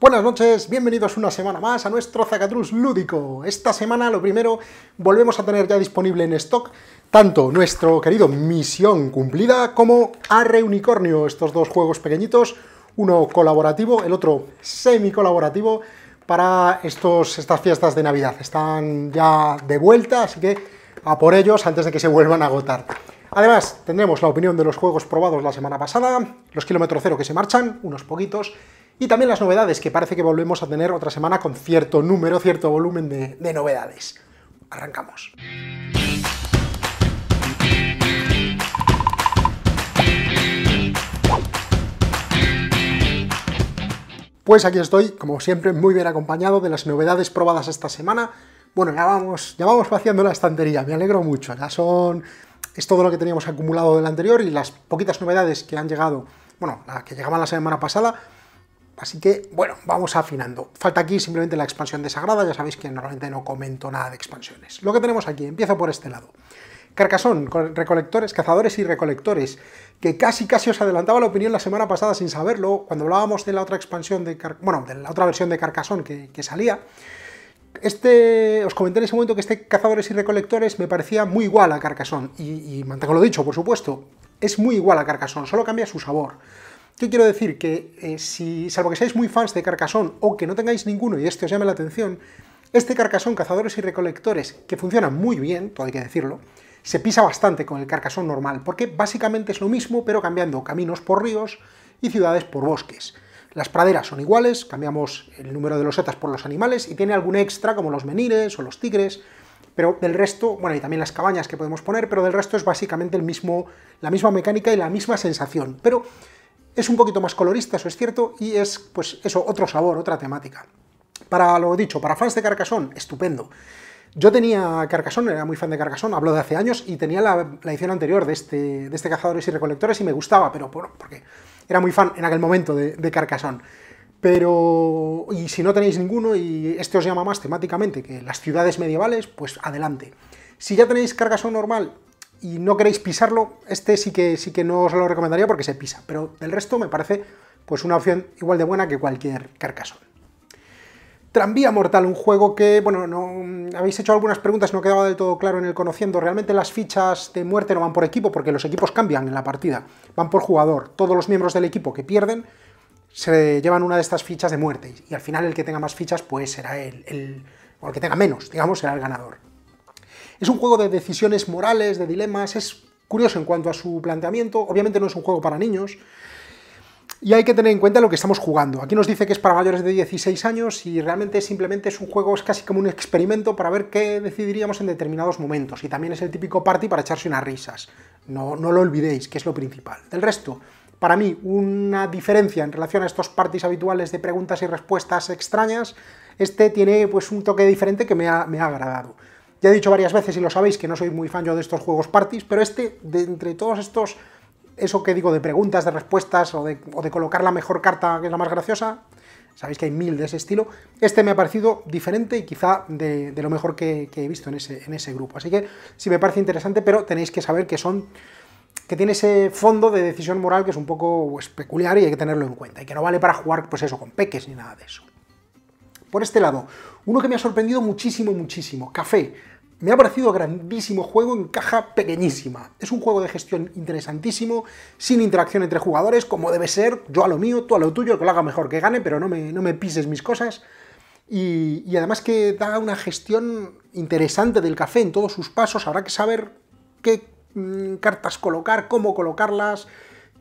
Buenas noches, bienvenidos una semana más a nuestro Zacatrus lúdico. Esta semana, lo primero, volvemos a tener ya disponible en stock tanto nuestro querido Misión Cumplida como Arre Unicornio, estos dos juegos pequeñitos, uno colaborativo, el otro semi-colaborativo, para estos, estas fiestas de Navidad. Están ya de vuelta, así que a por ellos antes de que se vuelvan a agotar. Además, tendremos la opinión de los juegos probados la semana pasada, los kilómetros cero que se marchan, unos poquitos, y también las novedades, que parece que volvemos a tener otra semana con cierto número, cierto volumen de, novedades. Arrancamos. Pues aquí estoy, como siempre, muy bien acompañado de las novedades probadas esta semana. Bueno, ya vamos, ya vamos vaciando la estantería, me alegro mucho. Ya son... es todo lo que teníamos acumulado del anterior y las poquitas novedades que han llegado, bueno, que llegaban la semana pasada, Así que, bueno, vamos afinando. Falta aquí simplemente la expansión desagrada, ya sabéis que normalmente no comento nada de expansiones. Lo que tenemos aquí, empiezo por este lado. Carcasón, recolectores, cazadores y recolectores, que casi casi os adelantaba la opinión la semana pasada sin saberlo, cuando hablábamos de la otra expansión de bueno, de la otra versión de Carcasón que, salía. Este, os comenté en ese momento que este Cazadores y Recolectores me parecía muy igual a Carcasón, y, y mantengo lo dicho, por supuesto, es muy igual a Carcasón, solo cambia su sabor. Yo quiero decir? Que eh, si, salvo que seáis muy fans de Carcasón o que no tengáis ninguno y este os llame la atención, este Carcasón Cazadores y Recolectores, que funciona muy bien, todo hay que decirlo, se pisa bastante con el Carcasón normal, porque básicamente es lo mismo, pero cambiando caminos por ríos y ciudades por bosques. Las praderas son iguales, cambiamos el número de losetas por los animales y tiene algún extra como los menires o los tigres, pero del resto, bueno, y también las cabañas que podemos poner, pero del resto es básicamente el mismo, la misma mecánica y la misma sensación. Pero es un poquito más colorista, eso es cierto, y es, pues eso, otro sabor, otra temática. Para lo dicho, para fans de Carcassonne, estupendo. Yo tenía Carcassonne, era muy fan de Carcassonne, hablo de hace años, y tenía la, edición anterior de este, de este Cazadores y Recolectores y me gustaba, pero bueno, porque era muy fan en aquel momento de, de Carcassonne. Pero, y si no tenéis ninguno y este os llama más temáticamente que las ciudades medievales, pues adelante. Si ya tenéis Carcassonne normal, y no queréis pisarlo, este sí que, sí que no os lo recomendaría porque se pisa, pero del resto me parece pues una opción igual de buena que cualquier carcasón. Tranvía Mortal, un juego que, bueno, mm, habéis hecho algunas preguntas, no quedaba del todo claro en el conociendo. Realmente las fichas de muerte no van por equipo porque los equipos cambian en la partida, van por jugador. Todos los miembros del equipo que pierden se llevan una de estas fichas de muerte y al final el que tenga más fichas pues será el, el o el que tenga menos, digamos, será el ganador. Es un juego de decisiones morales, de dilemas, es curioso en cuanto a su planteamiento, obviamente no es un juego para niños, y hay que tener en cuenta lo que estamos jugando. Aquí nos dice que es para mayores de 16 años y realmente simplemente es un juego, es casi como un experimento para ver qué decidiríamos en determinados momentos. Y también es el típico party para echarse unas risas. No, no lo olvidéis, que es lo principal. Del resto, para mí, una diferencia en relación a estos parties habituales de preguntas y respuestas extrañas, este tiene pues un toque diferente que me ha agradado. Ya he dicho varias veces, y lo sabéis, que no soy muy fan yo de estos juegos parties, pero este, de entre todos estos, eso que digo de preguntas, de respuestas, o de, colocar la mejor carta, que es la más graciosa, sabéis que hay mil de ese estilo, este me ha parecido diferente y quizá de, lo mejor que, he visto en ese, en ese grupo. Así que sí me parece interesante, pero tenéis que saber que son que tiene ese fondo de decisión moral que es un poco pues, peculiar y hay que tenerlo en cuenta, y que no vale para jugar pues eso con peques ni nada de eso por este lado, uno que me ha sorprendido muchísimo, muchísimo, Café. Me ha parecido grandísimo juego en caja pequeñísima. Es un juego de gestión interesantísimo, sin interacción entre jugadores, como debe ser, yo a lo mío, tú a lo tuyo, el que lo haga mejor que gane, pero no me, no me pises mis cosas. Y, además que da una gestión interesante del café en todos sus pasos, habrá que saber qué mm, cartas colocar, cómo colocarlas,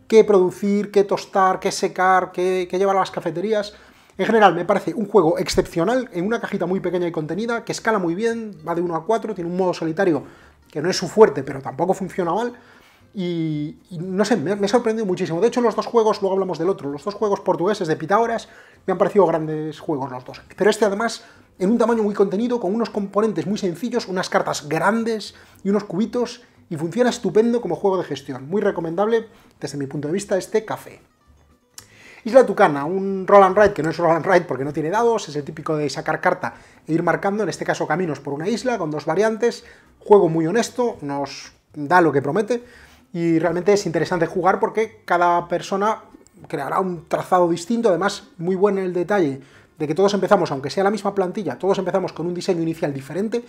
qué producir, qué tostar, qué secar, qué llevar a las cafeterías. En general, me parece un juego excepcional, en una cajita muy pequeña y contenida, que escala muy bien, va de 1 a 4, tiene un modo solitario que no es su fuerte, pero tampoco funciona mal. Y, no sé, me, me, ha sorprendido muchísimo. De hecho, los dos juegos, luego hablamos del otro, los dos juegos portugueses de Pitágoras, me han parecido grandes juegos los dos. Pero este además, en un tamaño muy contenido, con unos componentes muy sencillos, unas cartas grandes y unos cubitos, y funciona estupendo como juego de gestión. Muy recomendable, desde mi punto de vista, este café. Isla Tucana, un roll and ride que no es roll and ride porque no tiene dados, es el típico de sacar carta e ir marcando, en este caso caminos por una isla con dos variantes, juego muy honesto, nos da lo que promete y realmente es interesante jugar porque cada persona creará un trazado distinto, además muy bueno el detalle de que todos empezamos, aunque sea la misma plantilla, todos empezamos con un diseño inicial diferente.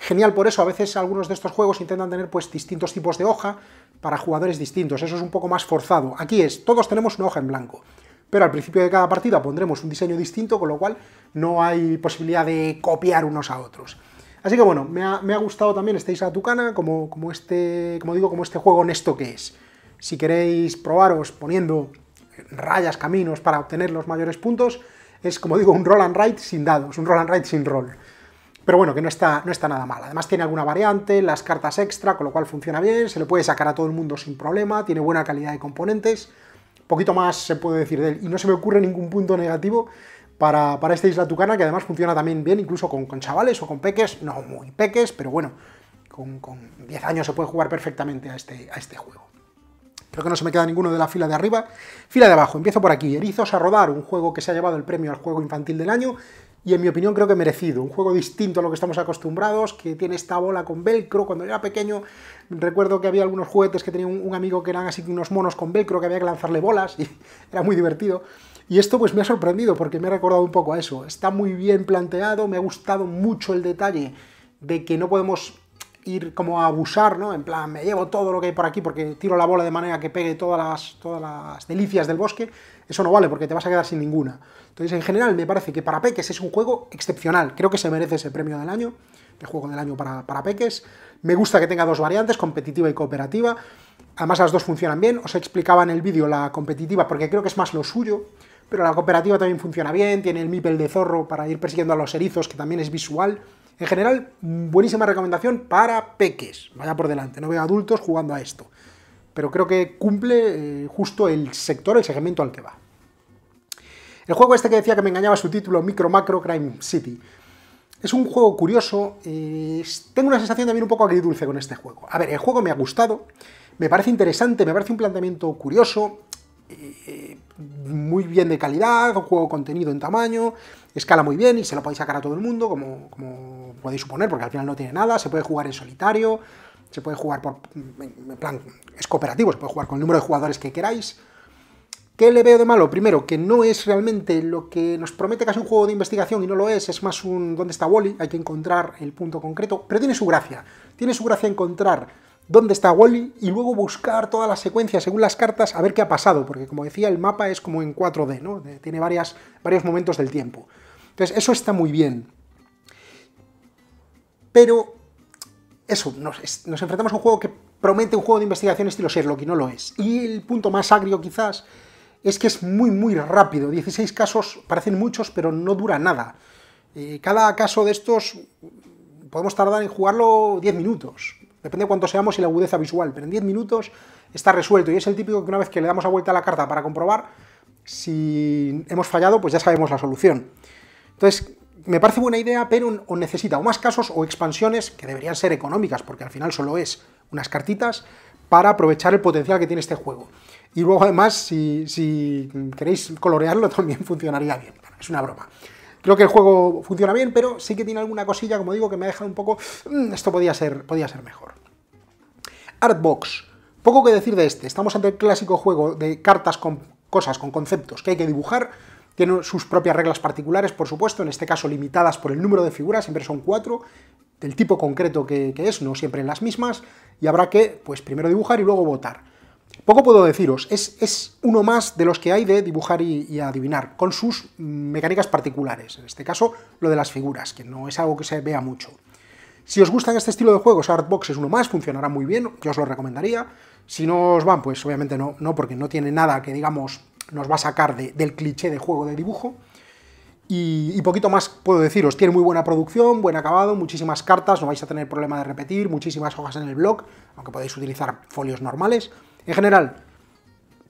Genial por eso, a veces algunos de estos juegos intentan tener pues distintos tipos de hoja, para jugadores distintos, eso es un poco más forzado. Aquí es, todos tenemos una hoja en blanco, pero al principio de cada partida pondremos un diseño distinto, con lo cual no hay posibilidad de copiar unos a otros. Así que bueno, me ha, gustado también esta isla tucana, como, como, este, como digo, como este juego honesto que es. Si queréis probaros poniendo rayas, caminos para obtener los mayores puntos, es como digo, un roll and write sin dados, un roll and write sin roll pero bueno, que no está, no está nada mal. Además tiene alguna variante, las cartas extra, con lo cual funciona bien, se le puede sacar a todo el mundo sin problema, tiene buena calidad de componentes, poquito más se puede decir de él, y no se me ocurre ningún punto negativo para, esta isla tucana, que además funciona también bien, incluso con, chavales o con peques, no muy peques, pero bueno, con, 10 años se puede jugar perfectamente a este, a este juego. Creo que no se me queda ninguno de la fila de arriba. Fila de abajo, empiezo por aquí. Erizos a rodar, un juego que se ha llevado el premio al juego infantil del año y en mi opinión creo que merecido. Un juego distinto a lo que estamos acostumbrados, que tiene esta bola con velcro. Cuando yo era pequeño recuerdo que había algunos juguetes que tenía un, amigo que eran así unos monos con velcro que había que lanzarle bolas y era muy divertido. Y esto pues me ha sorprendido porque me ha recordado un poco a eso. Está muy bien planteado, me ha gustado mucho el detalle de que no podemos ir como a abusar, ¿no? En plan, me llevo todo lo que hay por aquí porque tiro la bola de manera que pegue todas las, todas las delicias del bosque, eso no vale porque te vas a quedar sin ninguna. Entonces, en general, me parece que para Peques es un juego excepcional. Creo que se merece ese premio del año, el juego del año para, para Peques. Me gusta que tenga dos variantes, competitiva y cooperativa. Además, las dos funcionan bien. Os explicaba en el vídeo la competitiva porque creo que es más lo suyo pero la cooperativa también funciona bien, tiene el Mipel de zorro para ir persiguiendo a los erizos, que también es visual. En general, buenísima recomendación para peques, vaya por delante, no veo adultos jugando a esto pero creo que cumple eh, justo el sector, el segmento al que va. El juego este que decía que me engañaba su título, Micro Macro Crime City. Es un juego curioso, eh, tengo una sensación también un poco agridulce con este juego. A ver, el juego me ha gustado, me parece interesante, me parece un planteamiento curioso, eh, muy bien de calidad, un juego contenido en tamaño, escala muy bien y se lo podéis sacar a todo el mundo, como, como podéis suponer, porque al final no tiene nada, se puede jugar en solitario, se puede jugar por, en plan, es cooperativo, se puede jugar con el número de jugadores que queráis. ¿Qué le veo de malo? Primero, que no es realmente lo que nos promete que es un juego de investigación y no lo es, es más un dónde está Wally, hay que encontrar el punto concreto, pero tiene su gracia. Tiene su gracia encontrar dónde está Wally y luego buscar todas las secuencias según las cartas a ver qué ha pasado, porque como decía, el mapa es como en 4D, ¿no? Tiene varias, varios momentos del tiempo. Entonces, eso está muy bien. Pero eso, nos, enfrentamos a un juego que promete un juego de investigación estilo Sherlock y no lo es. Y el punto más agrio quizás es que es muy, muy rápido. 16 casos parecen muchos, pero no dura nada. cada caso de estos podemos tardar en jugarlo 10 minutos. Depende de cuánto seamos y la agudeza visual, pero en 10 minutos está resuelto. Y es el típico que una vez que le damos la vuelta a la carta para comprobar si hemos fallado, pues ya sabemos la solución. Entonces, me parece buena idea, pero o necesita o más casos o expansiones que deberían ser económicas, porque al final solo es unas cartitas, para aprovechar el potencial que tiene este juego. Y luego además, si, queréis colorearlo, también funcionaría bien. es una broma. Creo que el juego funciona bien, pero sí que tiene alguna cosilla, como digo, que me ha dejado un poco... Mm, esto podía ser, podía ser mejor. Artbox. Poco que decir de este. Estamos ante el clásico juego de cartas con cosas, con conceptos que hay que dibujar tiene sus propias reglas particulares, por supuesto, en este caso limitadas por el número de figuras, siempre son cuatro, del tipo concreto que, es, no siempre en las mismas, y habrá que, pues, primero dibujar y luego votar. Poco puedo deciros, es, es uno más de los que hay de dibujar y, adivinar, con sus mecánicas particulares, en este caso lo de las figuras, que no es algo que se vea mucho. Si os gustan este estilo de juegos, Artbox es uno más, funcionará muy bien, yo os lo recomendaría. Si no os van, pues obviamente no, no porque no tiene nada que, digamos, nos va a sacar del cliché de juego de dibujo. Y, poquito más puedo deciros. Tiene muy buena producción, buen acabado, muchísimas cartas, no vais a tener problema de repetir, muchísimas hojas en el blog, aunque podéis utilizar folios normales. En general,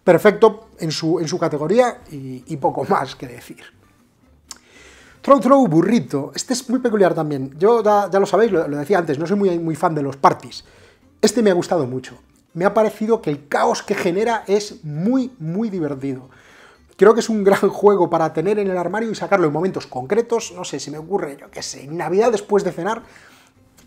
perfecto en su, en su categoría y, poco más que decir. Throw Throw Burrito, este es muy peculiar también. Yo ya, lo sabéis, lo, decía antes, no soy muy, muy fan de los parties. Este me ha gustado mucho me ha parecido que el caos que genera es muy, muy divertido. Creo que es un gran juego para tener en el armario y sacarlo en momentos concretos, no sé, si me ocurre, yo qué sé, Navidad después de cenar,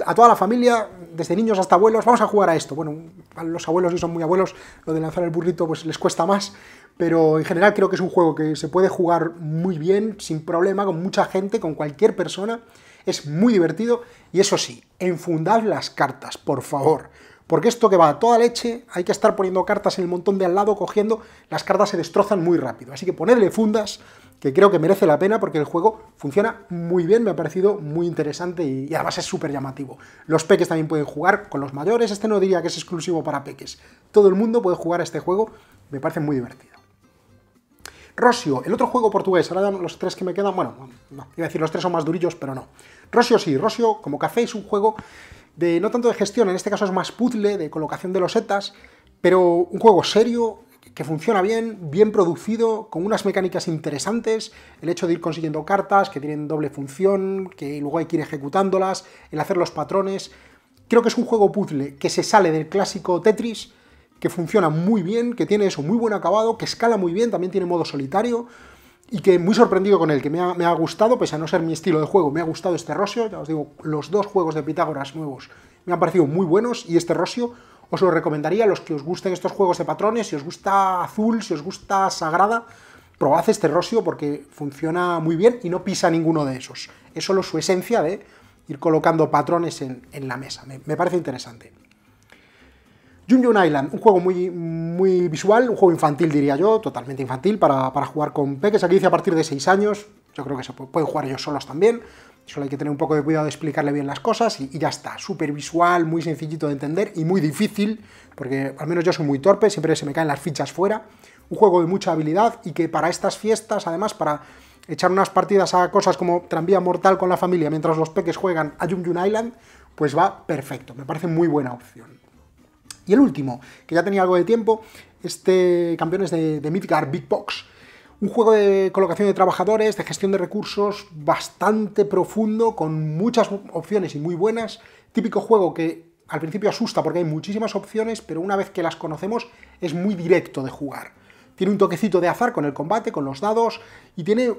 a toda la familia, desde niños hasta abuelos, vamos a jugar a esto. Bueno, a los abuelos, si son muy abuelos, lo de lanzar el burrito pues les cuesta más, pero en general creo que es un juego que se puede jugar muy bien, sin problema, con mucha gente, con cualquier persona. Es muy divertido y eso sí, enfundad las cartas, por favor. Porque esto que va a toda leche, hay que estar poniendo cartas en el montón de al lado, cogiendo, las cartas se destrozan muy rápido. Así que ponerle fundas, que creo que merece la pena porque el juego funciona muy bien, me ha parecido muy interesante y, y además es súper llamativo. Los peques también pueden jugar con los mayores, este no diría que es exclusivo para peques. Todo el mundo puede jugar a este juego, me parece muy divertido. Rosio, el otro juego portugués, ahora los tres que me quedan, bueno, iba a decir los tres son más durillos, pero no. Rosio sí, Rosio como café es un juego de no tanto de gestión, en este caso es más puzzle, de colocación de los losetas, pero un juego serio, que funciona bien, bien producido, con unas mecánicas interesantes, el hecho de ir consiguiendo cartas que tienen doble función, que luego hay que ir ejecutándolas, el hacer los patrones. Creo que es un juego puzzle que se sale del clásico Tetris, que funciona muy bien, que tiene eso, muy buen acabado, que escala muy bien, también tiene modo solitario, y que muy sorprendido con él, que me ha, gustado, pese a no ser mi estilo de juego, me ha gustado este Rosio, ya os digo, los dos juegos de Pitágoras nuevos me han parecido muy buenos, y este Rosio os lo recomendaría a los que os gusten estos juegos de patrones, si os gusta azul, si os gusta sagrada, probad este Rosio porque funciona muy bien y no pisa ninguno de esos. Es solo su esencia de ir colocando patrones en, la mesa, me parece interesante. Junjun Island, un juego muy, muy visual, un juego infantil diría yo, totalmente infantil, para, jugar con peques. Aquí dice a partir de 6 años, yo creo que se pueden jugar ellos solos también. Solo hay que tener un poco de cuidado de explicarle bien las cosas y, ya está. Súper visual, muy sencillito de entender y muy difícil, porque al menos yo soy muy torpe, siempre se me caen las fichas fuera. Un juego de mucha habilidad y que para estas fiestas, además, para echar unas partidas a cosas como Tranvía Mortal con la familia mientras los peques juegan a Jum Island, pues va perfecto. Me parece muy buena opción. Y el último, que ya tenía algo de tiempo, este Campeones de, de Midgar Big Box. Un juego de colocación de trabajadores, de gestión de recursos bastante profundo, con muchas opciones y muy buenas. Típico juego que al principio asusta porque hay muchísimas opciones, pero una vez que las conocemos es muy directo de jugar. Tiene un toquecito de azar con el combate, con los dados, y tiene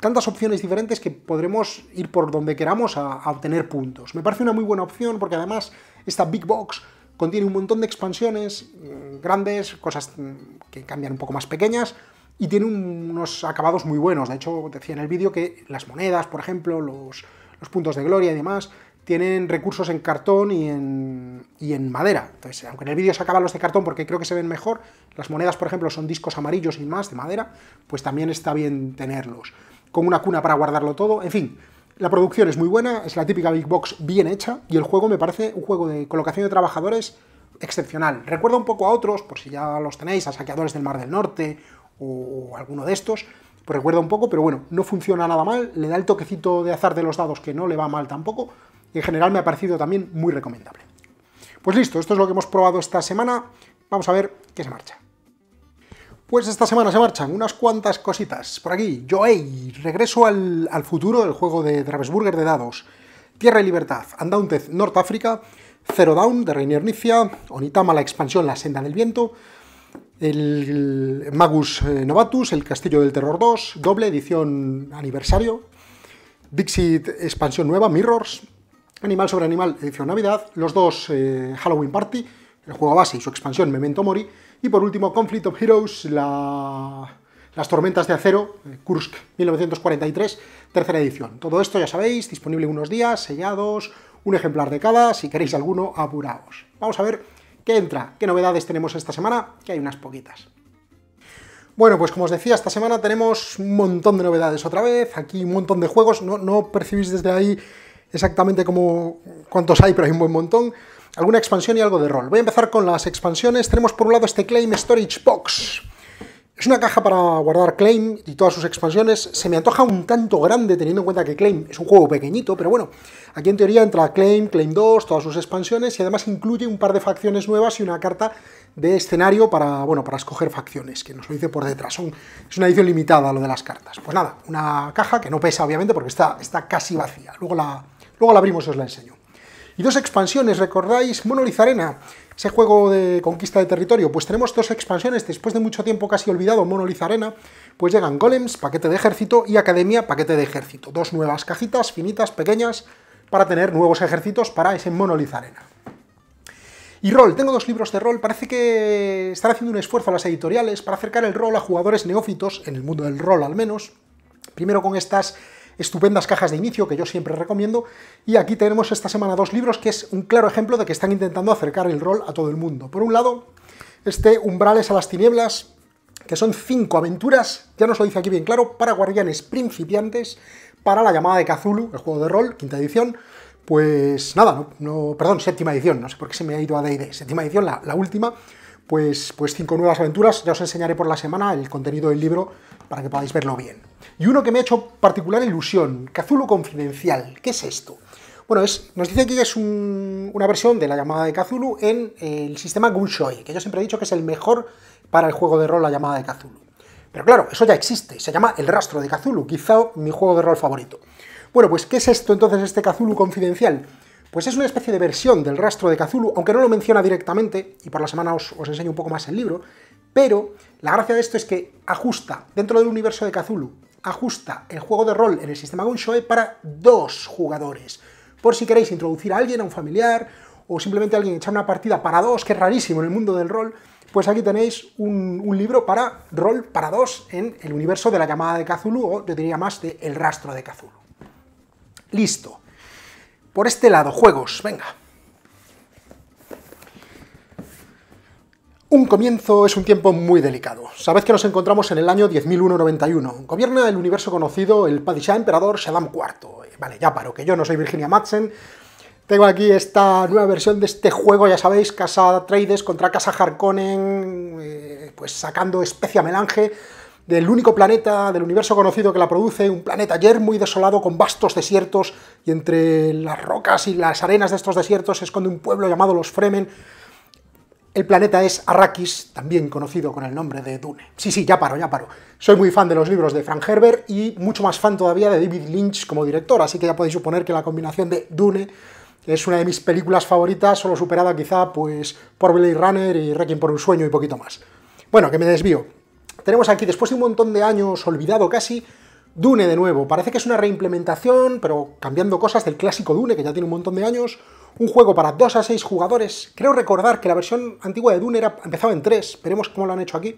tantas opciones diferentes que podremos ir por donde queramos a, obtener puntos. Me parece una muy buena opción porque además esta Big Box contiene un montón de expansiones mm, grandes, cosas mm, que cambian un poco más pequeñas, y tiene unos acabados muy buenos. De hecho, decía en el vídeo que las monedas, por ejemplo, los, los, puntos de gloria y demás, tienen recursos en cartón y en, y en madera. Entonces, aunque en el vídeo se acaban los de cartón porque creo que se ven mejor, las monedas, por ejemplo, son discos amarillos y más de madera, pues también está bien tenerlos. Con una cuna para guardarlo todo, en fin, la producción es muy buena, es la típica Big Box bien hecha y el juego me parece un juego de colocación de trabajadores excepcional. Recuerda un poco a otros, por si ya los tenéis, a Saqueadores del Mar del Norte o, alguno de estos, pues recuerda un poco, pero bueno, no funciona nada mal, le da el toquecito de azar de los dados que no le va mal tampoco, y en general me ha parecido también muy recomendable. Pues listo, esto es lo que hemos probado esta semana, vamos a ver qué se marcha. Pues esta semana se marchan unas cuantas cositas. Por aquí, Joey, regreso al, futuro, el juego de Travesburger de dados. Tierra y Libertad, Undaunted, Norte África, Zero Down, de Reiner Nicia, Onitama, la expansión, la senda del viento, el Magus eh, Novatus, el Castillo del Terror 2, doble edición aniversario, Dixit, expansión nueva, Mirrors, Animal sobre Animal, edición Navidad, los dos eh, Halloween Party, el juego base y su expansión Memento Mori, y por último, Conflict of Heroes, Las Tormentas de Acero, eh, Kursk 1943, tercera edición. Todo esto ya sabéis, disponible unos días, sellados, un ejemplar de cada, si queréis alguno, apuraos. Vamos a ver qué entra, qué novedades tenemos esta semana, que hay unas poquitas. Bueno, pues como os decía, esta semana tenemos un montón de novedades otra vez, aquí un montón de juegos, no, percibís desde ahí exactamente cuántos hay, pero hay un buen montón alguna expansión y algo de rol. Voy a empezar con las expansiones. Tenemos por un lado este Claim Storage Box. Es una caja para guardar Claim y todas sus expansiones. Se me antoja un tanto grande teniendo en cuenta que Claim es un juego pequeñito, pero bueno, aquí en teoría entra Claim, Claim 2, todas sus expansiones y además incluye un par de facciones nuevas y una carta de escenario para, bueno, para escoger facciones, que nos lo dice por detrás. es una edición limitada lo de las cartas. Pues nada, una caja que no pesa obviamente porque está, está casi vacía. Luego la, luego la abrimos y os la enseño. Y dos expansiones, ¿recordáis? Monolith Arena, ese juego de conquista de territorio. Pues tenemos dos expansiones, después de mucho tiempo casi olvidado Monolith Arena, pues llegan Golems, paquete de ejército, y Academia, paquete de ejército. Dos nuevas cajitas, finitas, pequeñas, para tener nuevos ejércitos para ese Monolizarena Arena. Y rol, tengo dos libros de rol, parece que están haciendo un esfuerzo a las editoriales para acercar el rol a jugadores neófitos, en el mundo del rol al menos, primero con estas estupendas cajas de inicio que yo siempre recomiendo. Y aquí tenemos esta semana dos libros que es un claro ejemplo de que están intentando acercar el rol a todo el mundo. Por un lado, este Umbrales a las Tinieblas, que son cinco aventuras, ya nos lo dice aquí bien claro, para guardianes principiantes, para la llamada de Cthulhu, el juego de rol, quinta edición, pues nada, no, perdón, séptima edición, no sé por qué se me ha ido a D&D, séptima edición, la, la, última, pues, pues cinco nuevas aventuras, ya os enseñaré por la semana el contenido del libro para que podáis verlo bien y uno que me ha hecho particular ilusión, Cthulhu Confidencial. ¿Qué es esto? Bueno, es, nos dice aquí que es una versión de la llamada de Cthulhu en el sistema Gunshoi, que yo siempre he dicho que es el mejor para el juego de rol la llamada de Cthulhu. Pero claro, eso ya existe, se llama El Rastro de Cthulhu, quizá mi juego de rol favorito. Bueno, pues ¿qué es esto entonces este Cthulhu confidencial? Pues es una especie de versión del Rastro de Cthulhu, aunque no lo menciona directamente, y por la semana os, os enseño un poco más el libro, pero la gracia de esto es que ajusta dentro del universo de Cthulhu ajusta el juego de rol en el sistema Gunshoe para dos jugadores. Por si queréis introducir a alguien, a un familiar, o simplemente a alguien echar una partida para dos, que es rarísimo en el mundo del rol, pues aquí tenéis un, libro para rol para dos en el universo de la llamada de Cthulhu, o yo diría más de El rastro de Cthulhu. Listo. Por este lado, juegos, venga. Un comienzo es un tiempo muy delicado. Sabéis que nos encontramos en el año 10.191. Gobierna el universo conocido el Padishah emperador Shaddam IV. Eh, vale, ya paro, que yo no soy Virginia Madsen. Tengo aquí esta nueva versión de este juego, ya sabéis, Casa Traides contra Casa Harkonnen, eh, pues sacando especia melange del único planeta del universo conocido que la produce, un planeta ayer muy desolado con vastos desiertos y entre las rocas y las arenas de estos desiertos se esconde un pueblo llamado los Fremen el planeta es Arrakis, también conocido con el nombre de Dune. Sí, sí, ya paro, ya paro. Soy muy fan de los libros de Frank Herbert y mucho más fan todavía de David Lynch como director, así que ya podéis suponer que la combinación de Dune es una de mis películas favoritas, solo superada quizá pues, por Blade Runner y Requiem por un sueño y poquito más. Bueno, que me desvío. Tenemos aquí, después de un montón de años, olvidado casi, Dune de nuevo. Parece que es una reimplementación, pero cambiando cosas del clásico Dune, que ya tiene un montón de años, un juego para 2 a 6 jugadores. Creo recordar que la versión antigua de Dune empezaba en 3, veremos cómo lo han hecho aquí,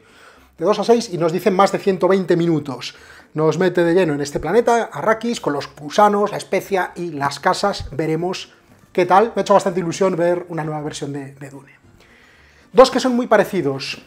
de 2 a 6 y nos dicen más de 120 minutos. Nos mete de lleno en este planeta, Arrakis, con los gusanos, la especia y las casas, veremos qué tal. Me ha hecho bastante ilusión ver una nueva versión de Dune. Dos que son muy parecidos,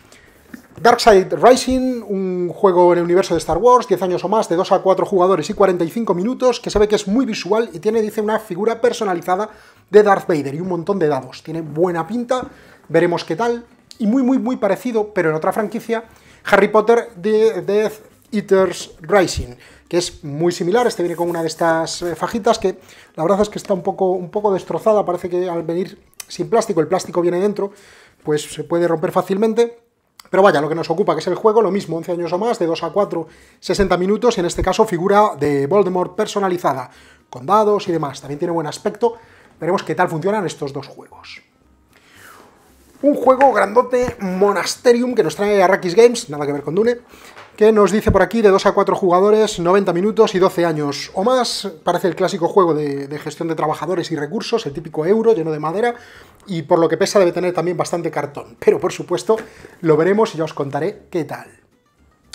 Darkside Rising, un juego en el universo de Star Wars, 10 años o más, de 2 a 4 jugadores y 45 minutos, que sabe que es muy visual y tiene, dice, una figura personalizada de Darth Vader y un montón de dados. Tiene buena pinta, veremos qué tal. Y muy, muy, muy parecido, pero en otra franquicia, Harry Potter de Death Eaters Rising, que es muy similar, este viene con una de estas eh, fajitas que la verdad es que está un poco, un poco destrozada, parece que al venir sin plástico, el plástico viene dentro, pues se puede romper fácilmente. Pero vaya, lo que nos ocupa, que es el juego, lo mismo, 11 años o más, de 2 a 4, 60 minutos, y en este caso figura de Voldemort personalizada, con dados y demás. También tiene buen aspecto. Veremos qué tal funcionan estos dos juegos un juego grandote Monasterium que nos trae Arrakis Games, nada que ver con Dune, que nos dice por aquí de 2 a 4 jugadores, 90 minutos y 12 años o más. Parece el clásico juego de, gestión de trabajadores y recursos, el típico euro lleno de madera, y por lo que pesa debe tener también bastante cartón. Pero por supuesto lo veremos y ya os contaré qué tal.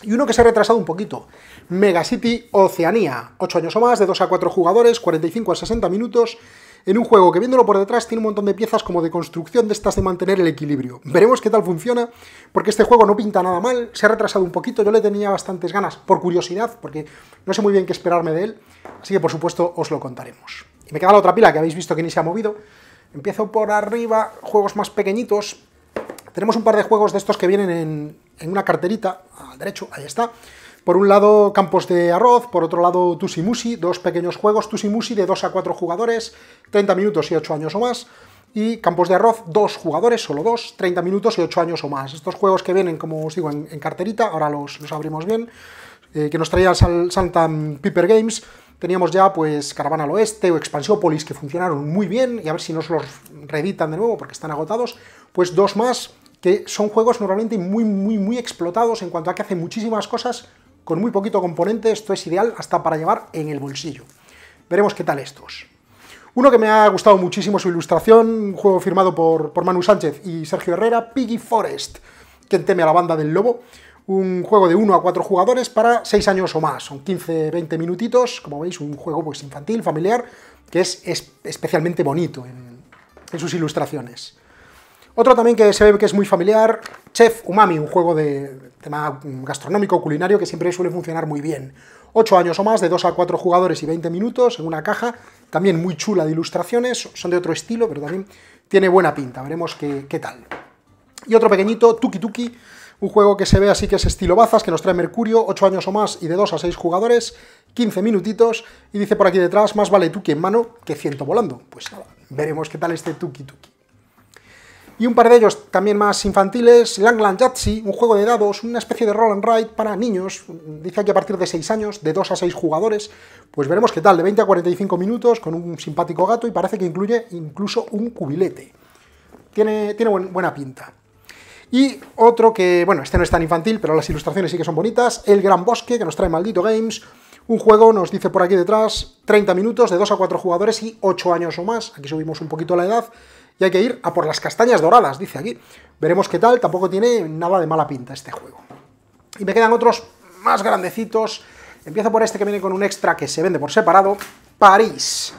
Y uno que se ha retrasado un poquito, Mega City Oceanía, 8 años o más, de 2 a 4 jugadores, 45 a 60 minutos en un juego que viéndolo por detrás tiene un montón de piezas como de construcción de estas de mantener el equilibrio. Veremos qué tal funciona, porque este juego no pinta nada mal, se ha retrasado un poquito, yo le tenía bastantes ganas por curiosidad, porque no sé muy bien qué esperarme de él, así que por supuesto os lo contaremos. Y me queda la otra pila que habéis visto que ni se ha movido. Empiezo por arriba, juegos más pequeñitos. Tenemos un par de juegos de estos que vienen en, una carterita, al derecho, ahí está por un lado, campos de arroz, por otro lado, Musi, dos pequeños juegos Musi, de 2 a 4 jugadores, 30 minutos y 8 años o más. Y Campos de Arroz, dos jugadores, solo dos, 30 minutos y 8 años o más. Estos juegos que vienen, como os digo, en, carterita, ahora los, abrimos bien, eh, que nos traía Sal, Santa Piper Games, teníamos ya pues Caravana al Oeste o Expansiópolis que funcionaron muy bien y a ver si nos los reeditan de nuevo porque están agotados, pues dos más que son juegos normalmente muy, muy, muy explotados en cuanto a que hacen muchísimas cosas con muy poquito componente esto es ideal hasta para llevar en el bolsillo. Veremos qué tal estos. Uno que me ha gustado muchísimo su ilustración, un juego firmado por, por Manu Sánchez y Sergio Herrera, Piggy Forest, quien teme a la banda del lobo, un juego de 1 a 4 jugadores para 6 años o más. Son 15-20 minutitos, como veis, un juego pues, infantil, familiar, que es, especialmente bonito en sus ilustraciones. Otro también que se ve que es muy familiar, Chef Umami, un juego de tema gastronómico, culinario, que siempre suele funcionar muy bien. 8 años o más, de 2 a 4 jugadores y 20 minutos, en una caja, también muy chula de ilustraciones, son de otro estilo, pero también tiene buena pinta, veremos qué, qué tal. Y otro pequeñito, Tuki Tuki, un juego que se ve así que es estilo bazas, que nos trae Mercurio, 8 años o más y de 2 a 6 jugadores, 15 minutitos, y dice por aquí detrás, más vale Tuki en mano que ciento volando. Pues veremos qué tal este Tuki Tuki y un par de ellos también más infantiles, Langland Jatsi, un juego de dados, una especie de roll and ride para niños, dice que a partir de 6 años, de 2 a 6 jugadores, pues veremos qué tal, de 20 a 45 minutos, con un simpático gato y parece que incluye incluso un cubilete. Tiene, tiene buena pinta. Y otro que, bueno, este no es tan infantil, pero las ilustraciones sí que son bonitas, El Gran Bosque, que nos trae Maldito Games, un juego, nos dice por aquí detrás, 30 minutos, de 2 a 4 jugadores y 8 años o más. Aquí subimos un poquito la edad. Y hay que ir a por las castañas doradas, dice aquí. Veremos qué tal, tampoco tiene nada de mala pinta este juego. Y me quedan otros más grandecitos. Empiezo por este que viene con un extra que se vende por separado. París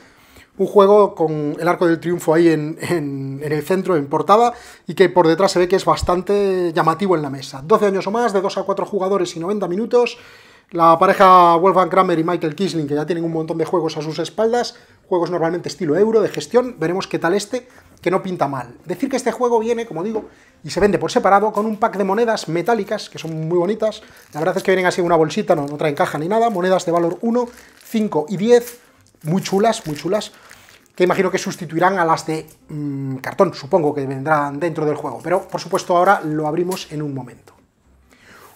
un juego con el arco del triunfo ahí en, el centro, en portada, y que por detrás se ve que es bastante llamativo en la mesa. 12 años o más, de 2 a 4 jugadores y 90 minutos, la pareja Wolfgang Kramer y Michael Kisling, que ya tienen un montón de juegos a sus espaldas, juegos normalmente estilo euro, de gestión, veremos qué tal este, que no pinta mal. Decir que este juego viene, como digo, y se vende por separado, con un pack de monedas metálicas, que son muy bonitas, la verdad es que vienen así en una bolsita, no, traen caja ni nada, monedas de valor 1, 5 y 10, muy chulas, muy chulas, que imagino que sustituirán a las de mm, cartón, supongo que vendrán dentro del juego, pero por supuesto ahora lo abrimos en un momento.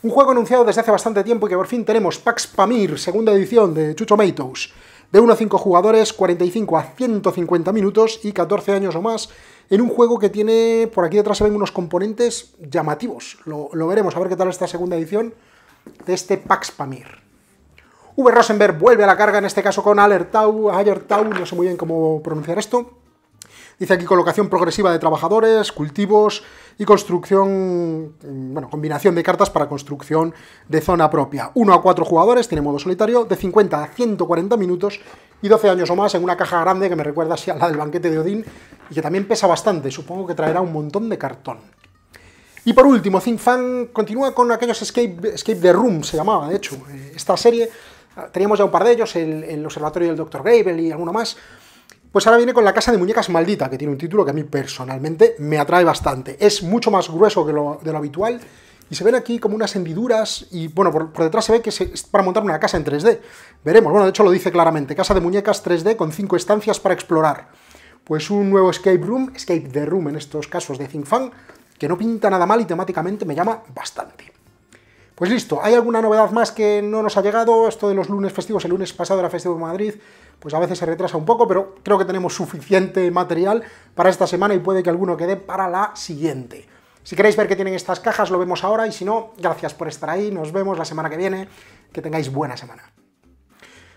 Un juego anunciado desde hace bastante tiempo y que por fin tenemos Pax Pamir, segunda edición de Chucho Matos. De 1 a 5 jugadores, 45 a 150 minutos y 14 años o más, en un juego que tiene, por aquí detrás se ven unos componentes llamativos. Lo, veremos, a ver qué tal esta segunda edición de este Pax Pamir. V. Rosenberg vuelve a la carga, en este caso con Alertau, Alertau. no sé muy bien cómo pronunciar esto. Dice aquí colocación progresiva de trabajadores, cultivos y construcción, mm, bueno, combinación de cartas para construcción de zona propia. 1 a 4 jugadores, tiene modo solitario, de 50 a 140 minutos y 12 años o más en una caja grande que me recuerda así a la del banquete de Odín y que también pesa bastante, supongo que traerá un montón de cartón. Y por último, Think Fan continúa con aquellos Escape, escape the Room, se llamaba, de hecho. Eh, esta serie, ah, teníamos ya un par de ellos, el, el Observatorio del Dr. Gravel y alguno más, pues ahora viene con La Casa de Muñecas Maldita, que tiene un título que a mí personalmente me atrae bastante. Es mucho más grueso que lo, de lo habitual y se ven aquí como unas hendiduras y, bueno, por, detrás se ve que es para montar una casa en 3D. Veremos, bueno, de hecho lo dice claramente, casa de muñecas 3D con cinco estancias para explorar. Pues un nuevo escape room, escape the room en estos casos de Fang, que no pinta nada mal y temáticamente me llama bastante. Pues listo, ¿hay alguna novedad más que no nos ha llegado? Esto de los lunes festivos, el lunes pasado era Festivo de Madrid, pues a veces se retrasa un poco, pero creo que tenemos suficiente material para esta semana y puede que alguno quede para la siguiente. Si queréis ver qué tienen estas cajas, lo vemos ahora y si no, gracias por estar ahí, nos vemos la semana que viene, que tengáis buena semana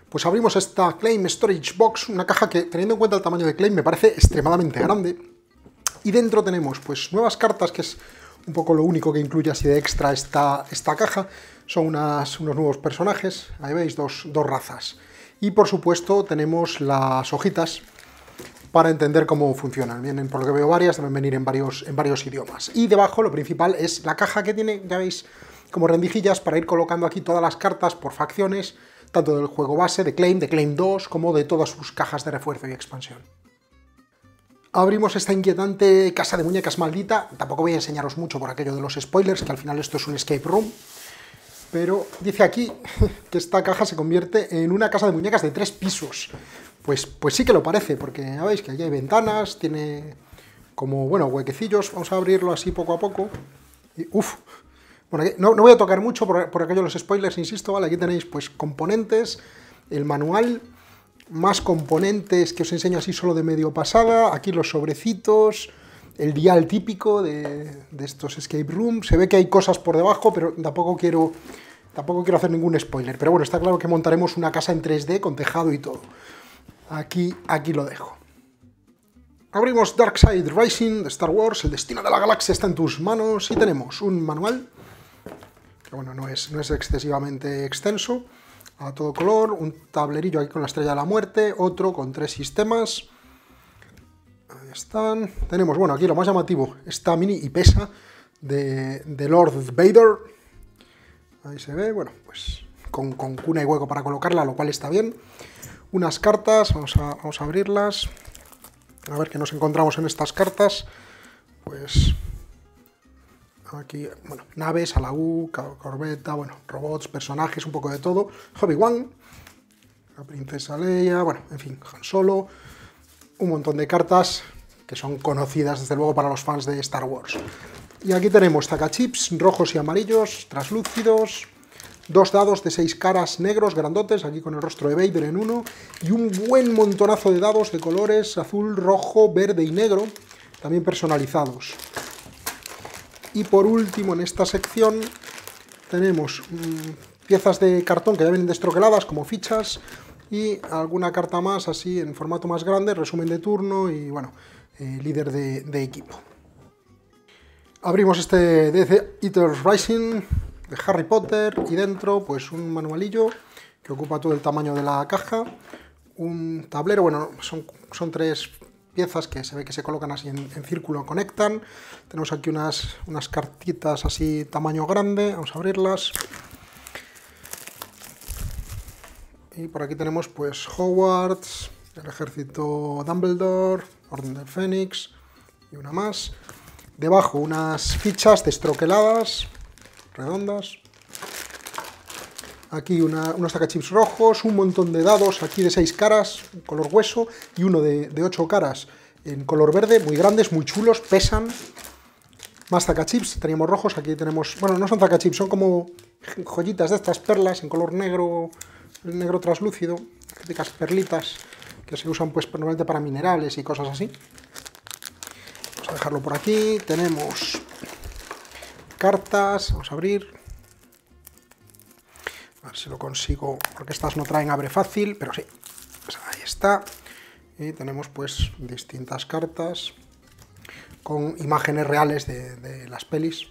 pues abrimos esta Claim Storage Box, una caja que teniendo en cuenta el tamaño de Claim me parece extremadamente grande. Y dentro tenemos pues nuevas cartas, que es un poco lo único que incluye así de extra esta, esta caja. Son unos nuevos personajes, ahí veis, dos, dos razas. Y por supuesto tenemos las hojitas para entender cómo funcionan. Vienen, por lo que veo, varias, deben venir en varios, en varios idiomas. Y debajo lo principal es la caja que tiene, ya veis, como rendijillas para ir colocando aquí todas las cartas por facciones, tanto del juego base, de Claim, de Claim 2, como de todas sus cajas de refuerzo y expansión. Abrimos esta inquietante casa de muñecas maldita, tampoco voy a enseñaros mucho por aquello de los spoilers, que al final esto es un escape room, pero dice aquí que esta caja se convierte en una casa de muñecas de tres pisos. Pues, pues sí que lo parece, porque ya veis que allí hay ventanas, tiene como, bueno, huequecillos. Vamos a abrirlo así poco a poco. Y, uf. Bueno, no, voy a tocar mucho por, por los spoilers, insisto, ¿vale? Aquí tenéis pues componentes, el manual, más componentes que os enseño así solo de medio pasada, aquí los sobrecitos, el dial típico de, estos escape rooms. Se ve que hay cosas por debajo, pero tampoco quiero, tampoco quiero hacer ningún spoiler. Pero bueno, está claro que montaremos una casa en 3D con tejado y todo. Aquí, aquí lo dejo. Abrimos Dark Side Rising de Star Wars, el destino de la galaxia está en tus manos y tenemos un manual, que bueno, no es, no es excesivamente extenso, a todo color, un tablerillo aquí con la estrella de la muerte, otro con tres sistemas, están. Tenemos, bueno, aquí lo más llamativo, está mini y pesa de, Lord Vader. Ahí se ve, bueno, pues con, cuna y hueco para colocarla, lo cual está bien. Unas cartas, vamos a, abrirlas. A ver qué nos encontramos en estas cartas. Pues aquí, bueno, naves, a la U, corbeta, bueno, robots, personajes, un poco de todo. hobby One, la princesa Leia, bueno, en fin, Han Solo, un montón de cartas que son conocidas desde luego para los fans de Star Wars. Y aquí tenemos tacachips rojos y amarillos, traslúcidos, dos dados de seis caras negros grandotes, aquí con el rostro de Vader en uno, y un buen montonazo de dados de colores azul, rojo, verde y negro, también personalizados. Y por último, en esta sección tenemos mm, piezas de cartón que ya vienen destroqueladas como fichas y alguna carta más así en formato más grande, resumen de turno y bueno, eh, líder de, equipo. Abrimos este DC Eaters Rising de Harry Potter y dentro pues un manualillo que ocupa todo el tamaño de la caja, un tablero, bueno, son, son tres piezas que se ve que se colocan así en, círculo, conectan. Tenemos aquí unas, unas cartitas así tamaño grande, vamos a abrirlas. Y por aquí tenemos pues Hogwarts, el ejército Dumbledore, Orden del Fénix y una más. Debajo unas fichas destroqueladas, redondas. Aquí una, unos tacachips rojos, un montón de dados, aquí de seis caras, color hueso, y uno de, ocho caras en color verde, muy grandes, muy chulos, pesan. Más tacachips, teníamos rojos, aquí tenemos... Bueno, no son tacachips, son como joyitas de estas perlas en color negro, negro translúcido, típicas perlitas que se usan pues normalmente para minerales y cosas así. Vamos a dejarlo por aquí. Tenemos cartas, vamos a abrir. A ver si lo consigo, porque estas no traen abre fácil, pero sí. Pues ahí está. Y tenemos pues distintas cartas con imágenes reales de las pelis.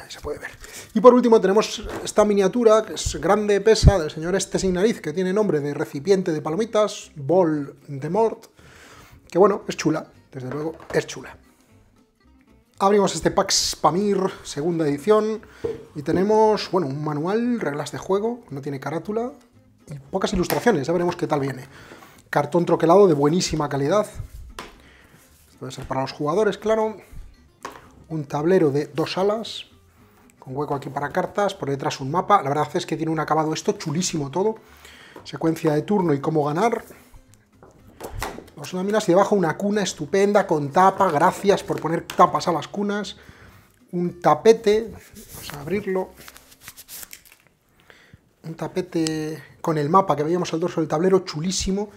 Ahí se puede ver. Y por último tenemos esta miniatura, que es grande, pesa, del señor este sin nariz, que tiene nombre de recipiente de palomitas, Ball de mort, que bueno, es chula, desde luego, es chula. Abrimos este Pax Pamir, segunda edición, y tenemos, bueno, un manual, reglas de juego, no tiene carátula, y pocas ilustraciones, ya veremos qué tal viene. Cartón troquelado de buenísima calidad. Esto debe ser para los jugadores, claro. Un tablero de dos alas, con hueco aquí para cartas, por detrás un mapa. La verdad es que tiene un acabado esto chulísimo todo. Secuencia de turno y cómo ganar. Dos láminas y debajo una cuna estupenda con tapa. Gracias por poner tapas a las cunas. Un tapete, vamos a abrirlo. Un tapete con el mapa que veíamos al dorso del tablero, chulísimo.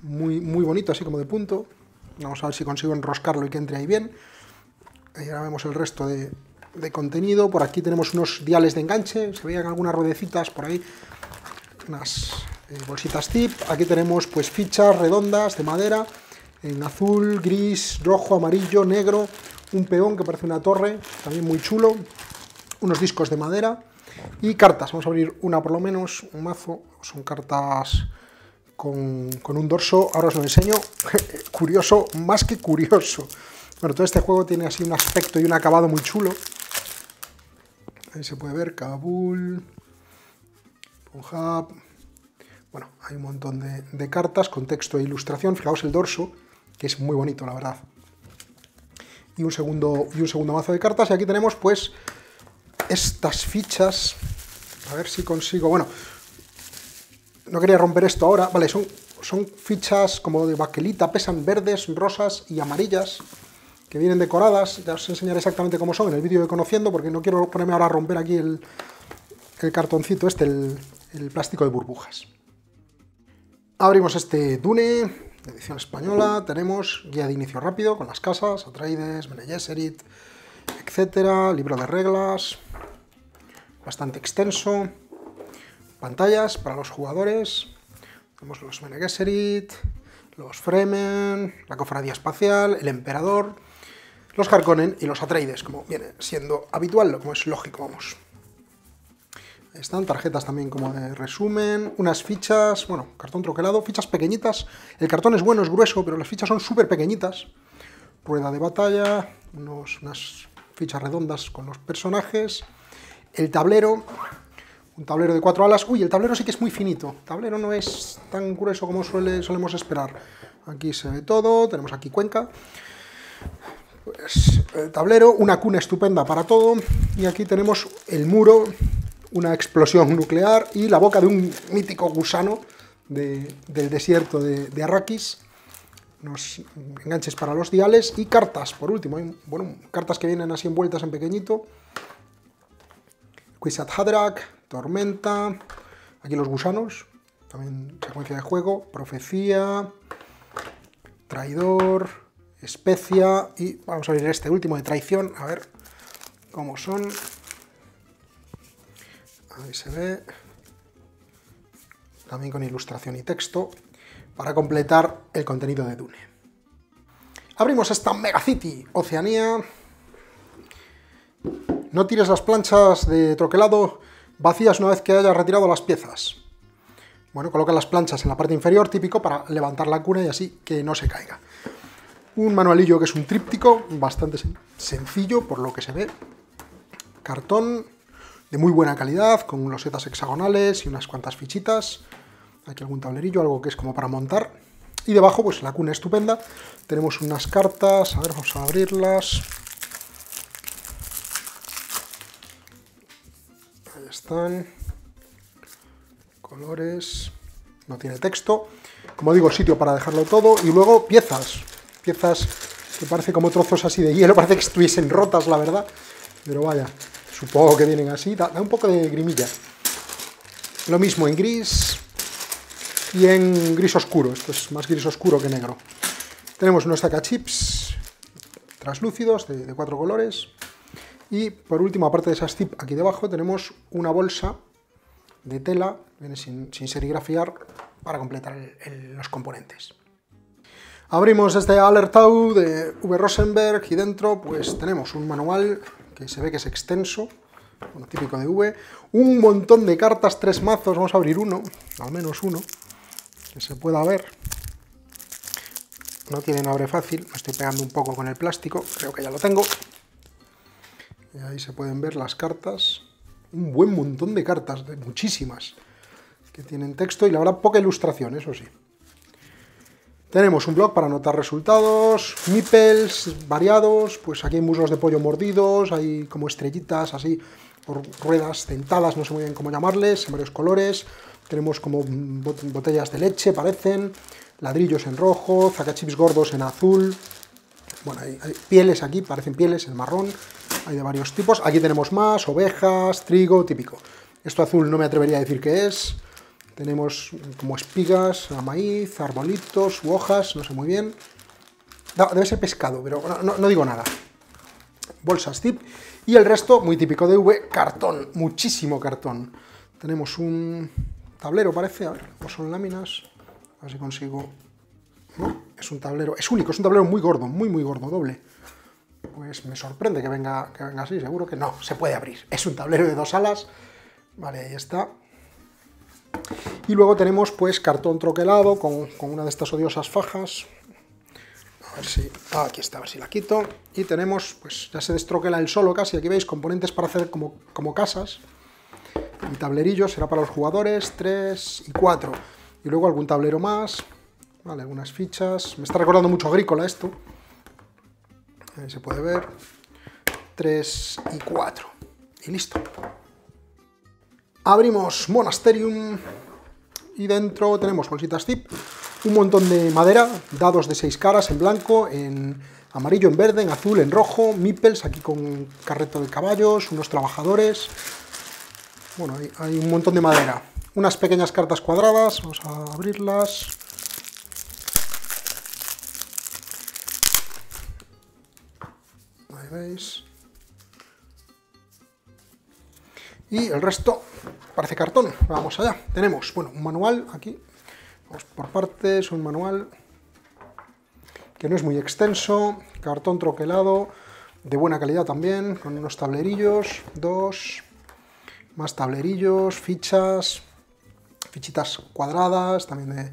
Muy, muy bonito, así como de punto. Vamos a ver si consigo enroscarlo y que entre ahí bien. Ahí ahora vemos el resto de, de contenido. Por aquí tenemos unos diales de enganche, se veían algunas ruedecitas por ahí, unas eh, bolsitas tip. Aquí tenemos pues fichas redondas de madera, en azul, gris, rojo, amarillo, negro, un peón que parece una torre, también muy chulo, unos discos de madera y cartas. Vamos a abrir una por lo menos, un mazo, son cartas... Con, con un dorso, ahora os lo enseño, curioso, más que curioso. Bueno, todo este juego tiene así un aspecto y un acabado muy chulo se puede ver Kabul, Punjab. Bueno, hay un montón de, cartas con texto e ilustración. Fijaos el dorso, que es muy bonito, la verdad. Y un segundo, y un segundo mazo de cartas. Y aquí tenemos, pues, estas fichas. A ver si consigo. Bueno, no quería romper esto ahora. Vale, son, son fichas como de baquelita, pesan verdes, rosas y amarillas que vienen decoradas, ya os enseñaré exactamente cómo son en el vídeo de Conociendo, porque no quiero ponerme ahora a romper aquí el, cartoncito este, el, plástico de burbujas. Abrimos este Dune, edición española, tenemos guía de inicio rápido con las casas, Atreides, Bene etcétera, libro de reglas, bastante extenso, pantallas para los jugadores, tenemos los Bene los Fremen, la cofradía espacial, el emperador, los Harkonnen y los Atreides, como viene siendo habitual, como es lógico, vamos. están tarjetas también como de resumen, unas fichas, bueno, cartón troquelado, fichas pequeñitas. El cartón es bueno, es grueso, pero las fichas son súper pequeñitas. Rueda de batalla, unas fichas redondas con los personajes, el tablero, un tablero de cuatro alas. Uy, el tablero sí que es muy finito. El tablero no es tan grueso como suele, solemos esperar. Aquí se ve todo, tenemos aquí Cuenca el pues, eh, tablero, una cuna estupenda para todo. Y aquí tenemos el muro, una explosión nuclear y la boca de un mítico gusano del desierto de, Arrakis unos enganches para los diales y cartas, por último. Hay, bueno, cartas que vienen así envueltas en pequeñito. Quisat Hadrak, Tormenta, aquí los gusanos, también secuencia de juego, Profecía, Traidor, especia y vamos a abrir este último de traición, a ver cómo son. Ahí se ve. También con ilustración y texto para completar el contenido de Dune. Abrimos esta Megacity Oceanía. No tires las planchas de troquelado vacías una vez que hayas retirado las piezas. Bueno, coloca las planchas en la parte inferior, típico, para levantar la cuna y así que no se caiga. Un manualillo que es un tríptico, bastante sencillo por lo que se ve. Cartón de muy buena calidad, con losetas hexagonales y unas cuantas fichitas. Aquí algún tablerillo, algo que es como para montar. Y debajo, pues la cuna estupenda. Tenemos unas cartas, a ver, vamos a abrirlas. Ahí están. Colores. No tiene texto. Como digo, sitio para dejarlo todo. Y luego piezas piezas que parece como trozos así de hielo, parece que estuviesen rotas, la verdad. Pero vaya, supongo que vienen así, da, un poco de grimilla. Lo mismo en gris y en gris oscuro, esto es más gris oscuro que negro. Tenemos unos chips translúcidos de, cuatro colores. Y por último, aparte de esas zip aquí debajo tenemos una bolsa de tela, viene sin, serigrafiar, para completar los componentes. Abrimos este Alertau de V. Rosenberg y dentro pues tenemos un manual que se ve que es extenso, típico de V, un montón de cartas, tres mazos, vamos a abrir uno, al menos uno, que se pueda ver. No tienen abre fácil, me estoy pegando un poco con el plástico, creo que ya lo tengo. Y ahí se pueden ver las cartas, un buen montón de cartas, muchísimas, que tienen texto y la verdad poca ilustración, eso sí. Tenemos un blog para anotar resultados, mipples variados, pues aquí hay muslos de pollo mordidos, hay como estrellitas así, por ruedas dentadas, no sé muy bien cómo llamarles, en varios colores. Tenemos como botellas de leche, parecen, ladrillos en rojo, zacachips gordos en azul. Bueno, hay, hay pieles aquí, parecen pieles en marrón, hay de varios tipos. Aquí tenemos más, ovejas, trigo, típico. Esto azul no me atrevería a decir qué es. Tenemos como espigas, maíz, arbolitos hojas, no sé muy bien. debe ser pescado, pero no, digo nada. Bolsas zip. Y el resto, muy típico de V, cartón. Muchísimo cartón. Tenemos un tablero, parece. A ver, o son láminas. A ver si consigo... es un tablero. Es único, es un tablero muy gordo, muy, muy gordo, doble. Pues me sorprende que venga, que venga así, seguro que no, se puede abrir. Es un tablero de dos alas. Vale, ahí está. Y luego tenemos pues cartón troquelado con, una de estas odiosas fajas. A ver si... Ah, aquí está, a ver si la quito. Y tenemos, pues ya se destroquela el solo casi. Aquí veis componentes para hacer como, casas. Y tablerillo será para los jugadores, 3 y 4. Y luego algún tablero más. Vale, algunas fichas. Me está recordando mucho agrícola esto. Ahí se puede ver. 3 y 4. Y listo. Abrimos Monasterium y dentro tenemos bolsitas tip, un montón de madera, dados de seis caras en blanco, en amarillo, en verde, en azul, en rojo, mipels aquí con carreto de caballos, unos trabajadores. Bueno, hay, hay un montón de madera. Unas pequeñas cartas cuadradas, vamos a abrirlas. Ahí veis. y el resto parece cartón. Vamos allá. Tenemos, bueno, un manual aquí, por partes, un manual que no es muy extenso, cartón troquelado, de buena calidad también, con unos tablerillos, dos, más tablerillos, fichas, fichitas cuadradas, también de,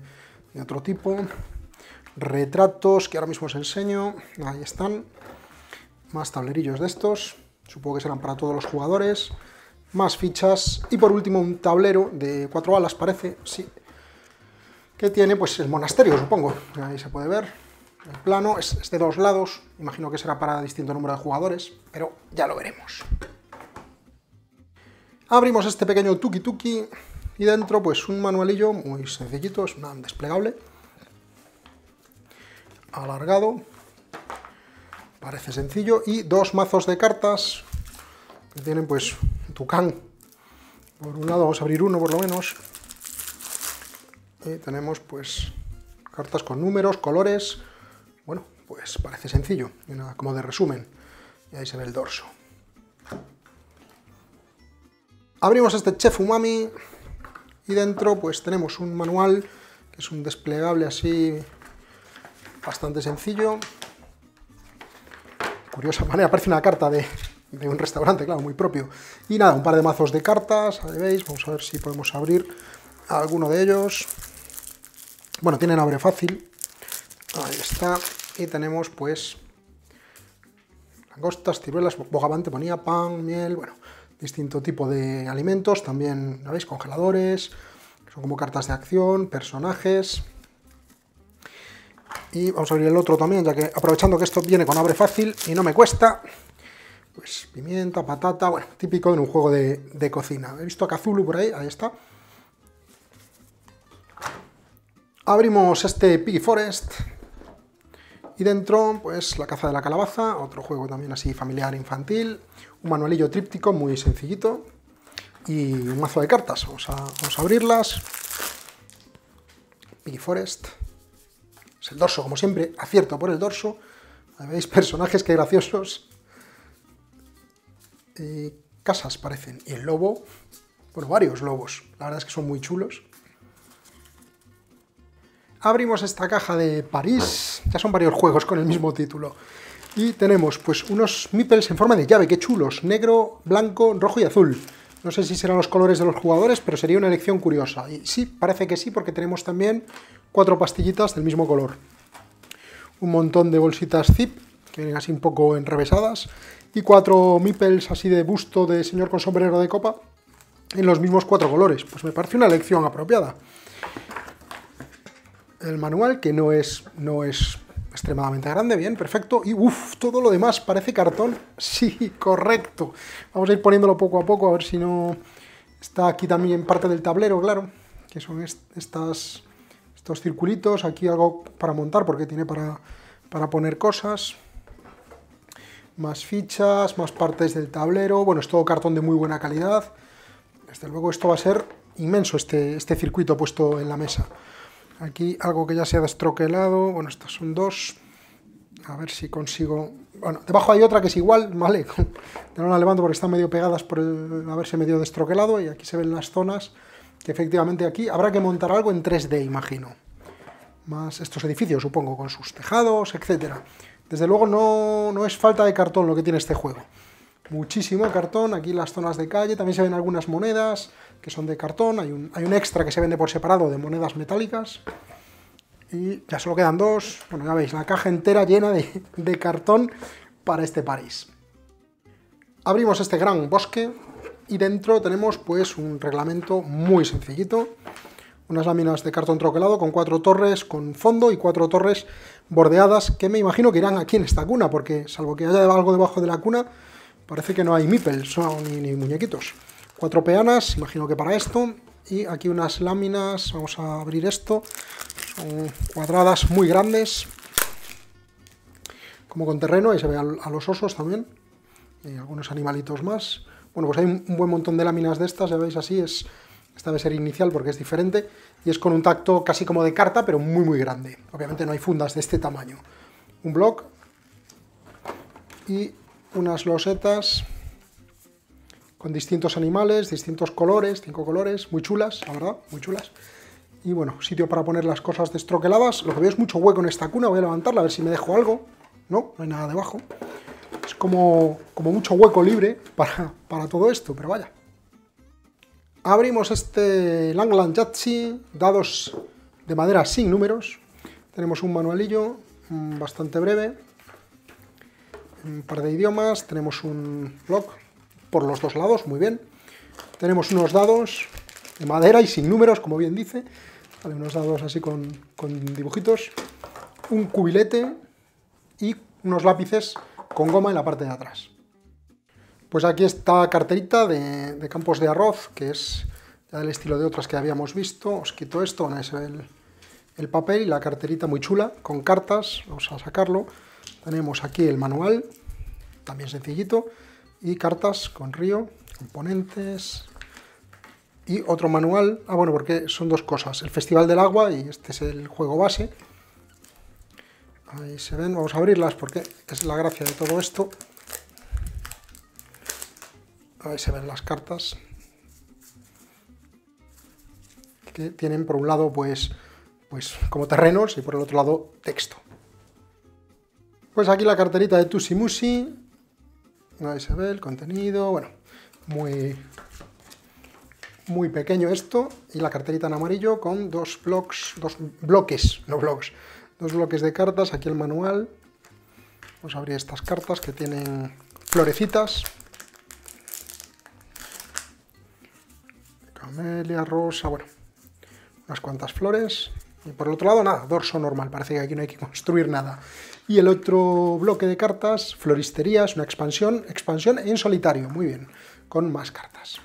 de otro tipo, retratos que ahora mismo os enseño, ahí están, más tablerillos de estos, supongo que serán para todos los jugadores, más fichas y por último un tablero de cuatro alas, parece, sí, que tiene pues el monasterio, supongo, ahí se puede ver, el plano es, de dos lados, imagino que será para distinto número de jugadores, pero ya lo veremos. Abrimos este pequeño tuki tuki y dentro pues un manualillo muy sencillito, es un desplegable, alargado, parece sencillo, y dos mazos de cartas que tienen pues tucán. Por un lado vamos a abrir uno por lo menos. Y tenemos pues cartas con números, colores. Bueno, pues parece sencillo, como de resumen. Y ahí se ve el dorso. Abrimos este Chef Umami y dentro pues tenemos un manual que es un desplegable así bastante sencillo. Curiosa manera, parece una carta de, de un restaurante, claro, muy propio. Y nada, un par de mazos de cartas, ahí veis, vamos a ver si podemos abrir alguno de ellos. Bueno, tienen abre fácil, ahí está, y tenemos pues langostas, ciruelas, bogavante, ponía pan, miel, bueno, distinto tipo de alimentos, también, ¿no veis? Congeladores, son como cartas de acción, personajes. Y vamos a abrir el otro también, ya que aprovechando que esto viene con abre fácil y no me cuesta, pues pimienta, patata, bueno, típico en un juego de, cocina. He visto a Kazulu por ahí, ahí está. Abrimos este Piggy Forest. Y dentro, pues, La caza de la calabaza, otro juego también así familiar, infantil. Un manualillo tríptico muy sencillito. Y un mazo de cartas. Vamos a, vamos a abrirlas. Piggy Forest. Es el dorso, como siempre, acierto por el dorso. veis personajes que graciosos. Eh, casas parecen. Y el lobo, bueno, varios lobos, la verdad es que son muy chulos. Abrimos esta caja de París, ya son varios juegos con el mismo título. Y tenemos pues unos meeples en forma de llave, que chulos, negro, blanco, rojo y azul. No sé si serán los colores de los jugadores, pero sería una elección curiosa. Y sí, parece que sí, porque tenemos también cuatro pastillitas del mismo color. Un montón de bolsitas zip que vienen así un poco enrevesadas, y cuatro mipels así de busto de señor con sombrero de copa, en los mismos cuatro colores. Pues me parece una elección apropiada. El manual, que no es, no es extremadamente grande, bien, perfecto. Y uff, todo lo demás parece cartón. Sí, correcto. Vamos a ir poniéndolo poco a poco, a ver si no... Está aquí también parte del tablero, claro, que son estas, estos circulitos. Aquí algo para montar, porque tiene para, para poner cosas más fichas, más partes del tablero, bueno, es todo cartón de muy buena calidad. Desde luego esto va a ser inmenso este, este circuito puesto en la mesa. Aquí algo que ya se ha destroquelado, bueno, estas son dos. A ver si consigo... Bueno, debajo hay otra que es igual, ¿vale? No la levanto porque están medio pegadas por haberse medio destroquelado y aquí se ven las zonas que efectivamente aquí habrá que montar algo en 3D, imagino. Más estos edificios, supongo, con sus tejados, etcétera. Desde luego no, es falta de cartón lo que tiene este juego. Muchísimo cartón, aquí las zonas de calle, también se ven algunas monedas que son de cartón, hay un, hay un extra que se vende por separado de monedas metálicas y ya solo quedan dos, bueno ya veis, la caja entera llena de, cartón para este París. Abrimos este gran bosque y dentro tenemos pues un reglamento muy sencillito, unas láminas de cartón troquelado con cuatro torres con fondo y cuatro torres bordeadas que me imagino que irán aquí en esta cuna, porque salvo que haya algo debajo de la cuna, parece que no hay mipel, ni, muñequitos. Cuatro peanas, imagino que para esto, y aquí unas láminas, vamos a abrir esto, cuadradas muy grandes, como con terreno, ahí se ve a los osos también, y algunos animalitos más. Bueno, pues hay un buen montón de láminas de estas, ya veis así, es esta debe ser inicial porque es diferente y es con un tacto casi como de carta, pero muy muy grande. Obviamente no hay fundas de este tamaño. Un bloc y unas losetas con distintos animales, distintos colores, cinco colores, muy chulas, la verdad, muy chulas. Y bueno, sitio para poner las cosas destroqueladas. Lo que veo es mucho hueco en esta cuna, voy a levantarla a ver si me dejo algo. No, no hay nada debajo. Es como, como mucho hueco libre para, para todo esto, pero vaya. Abrimos este Langland Yachi, dados de madera sin números. Tenemos un manualillo mm, bastante breve, un par de idiomas, tenemos un blog por los dos lados, muy bien. Tenemos unos dados de madera y sin números, como bien dice. unos dados así con, con dibujitos. Un cubilete y unos lápices con goma en la parte de atrás. Pues aquí esta carterita de, campos de arroz, que es ya del estilo de otras que habíamos visto. Os quito esto, es el, el papel y la carterita muy chula, con cartas, vamos a sacarlo. Tenemos aquí el manual, también sencillito, y cartas con río, componentes, y otro manual. Ah, bueno, porque son dos cosas, el Festival del Agua y este es el juego base. Ahí se ven, vamos a abrirlas porque es la gracia de todo esto ahí se ven las cartas, que tienen por un lado pues, pues como terrenos y por el otro lado texto. Pues aquí la carterita de Tusi Musi, ahí se ve el contenido, bueno, muy, muy pequeño esto, y la carterita en amarillo con dos blocks, dos bloques, no blogs, dos bloques de cartas, aquí el manual, vamos a abrir estas cartas que tienen florecitas, Amelia, rosa, bueno, unas cuantas flores. Y por el otro lado, nada, dorso normal, parece que aquí no hay que construir nada. Y el otro bloque de cartas, floristerías, una expansión, expansión en solitario, muy bien, con más cartas.